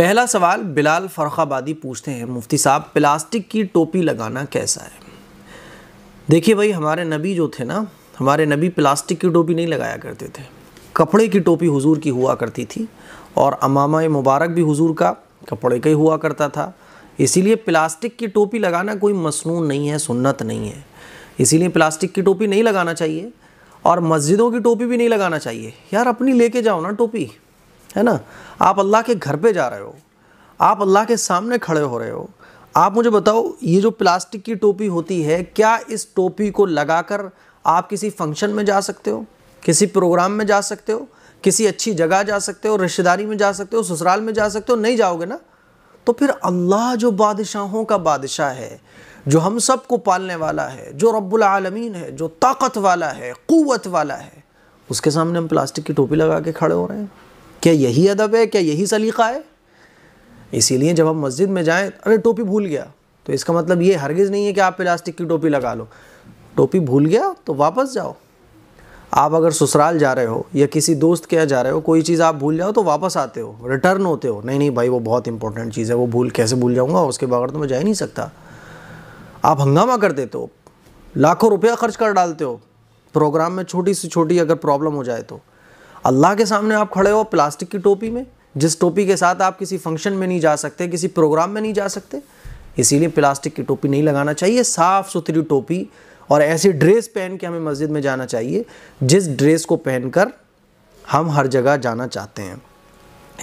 पहला सवाल बिलाल फरखाबादी पूछते हैं मुफ्ती साहब प्लास्टिक की टोपी लगाना कैसा है देखिए भाई हमारे नबी जो थे ना हमारे नबी प्लास्टिक की टोपी नहीं लगाया करते थे कपड़े की टोपी हुजूर की हुआ करती थी और अमामा मुबारक भी हुजूर का कपड़े का ही हुआ करता था इसीलिए प्लास्टिक की टोपी लगाना कोई मसनू नहीं है सुन्नत नहीं है इसीलिए प्लास्टिक की टोपी नहीं लगाना चाहिए और मस्जिदों की टोपी भी नहीं लगाना चाहिए यार अपनी लेके जाओ ना टोपी है ना आप अल्लाह के घर पे जा रहे हो आप अल्लाह के सामने खड़े हो रहे हो आप मुझे बताओ ये जो प्लास्टिक की टोपी होती है क्या इस टोपी को लगाकर आप किसी फंक्शन में जा सकते हो किसी प्रोग्राम में जा सकते हो किसी अच्छी जगह जा सकते हो रिश्तेदारी में जा सकते हो ससुराल में जा सकते हो नहीं जाओगे ना तो फिर अल्लाह जो बादशाहों का बादशाह है जो हम सब को पालने वाला है जो रब्बुल आलमीन है जो ताकत वाला है क़वत वाला है उसके सामने हम प्लास्टिक की टोपी लगा के खड़े हो रहे हैं क्या यही अदब है क्या यही सलीक़ा है इसीलिए जब हम मस्जिद में जाएँ अरे टोपी भूल गया तो इसका मतलब ये हरगिज़ नहीं है कि आप प्लास्टिक की टोपी लगा लो टोपी भूल गया तो वापस जाओ आप अगर ससुराल जा रहे हो या किसी दोस्त के यहाँ जा रहे हो कोई चीज़ आप भूल जाओ तो वापस आते हो रिटर्न होते हो नहीं नहीं भाई वो बहुत इंपॉर्टेंट चीज़ है वो भूल कैसे भूल जाऊँगा उसके बगैर तो मैं जा ही नहीं सकता आप हंगामा कर देते हो लाखों रुपया खर्च कर डालते हो प्रोग्राम में छोटी से छोटी अगर प्रॉब्लम हो जाए तो अल्लाह के सामने आप खड़े हो प्लास्टिक की टोपी में जिस टोपी के साथ आप किसी फंक्शन में नहीं जा सकते किसी प्रोग्राम में नहीं जा सकते इसीलिए प्लास्टिक की टोपी नहीं लगाना चाहिए साफ़ सुथरी टोपी और ऐसी ड्रेस पहन के हमें मस्जिद में जाना चाहिए जिस ड्रेस को पहनकर हम हर जगह जाना चाहते हैं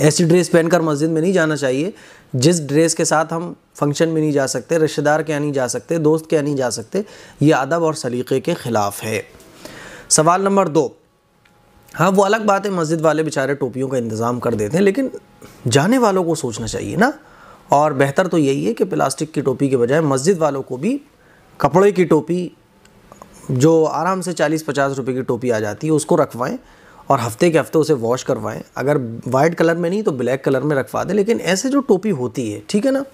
ऐसी ड्रेस पहनकर मस्जिद में नहीं जाना चाहिए जिस ड्रेस के साथ हम फंक्शन में नहीं जा सकते रिश्तेदार के यहाँ नहीं जा सकते दोस्त के यहाँ नहीं जा सकते ये अदब और सलीक़े के ख़िलाफ़ है सवाल नंबर दो हाँ वो अलग बात है मस्जिद वाले बेचारे टोपियों का इंतज़ाम कर देते हैं लेकिन जाने वालों को सोचना चाहिए ना और बेहतर तो यही है कि प्लास्टिक की टोपी के बजाय मस्जिद वालों को भी कपड़े की टोपी जो आराम से चालीस पचास रुपये की टोपी आ जाती है उसको रखवाएं और हफ्ते के हफ्ते उसे वॉश करवाएं अगर वाइट कलर में नहीं तो ब्लैक कलर में रखवा दें लेकिन ऐसे जो टोपी होती है ठीक है ना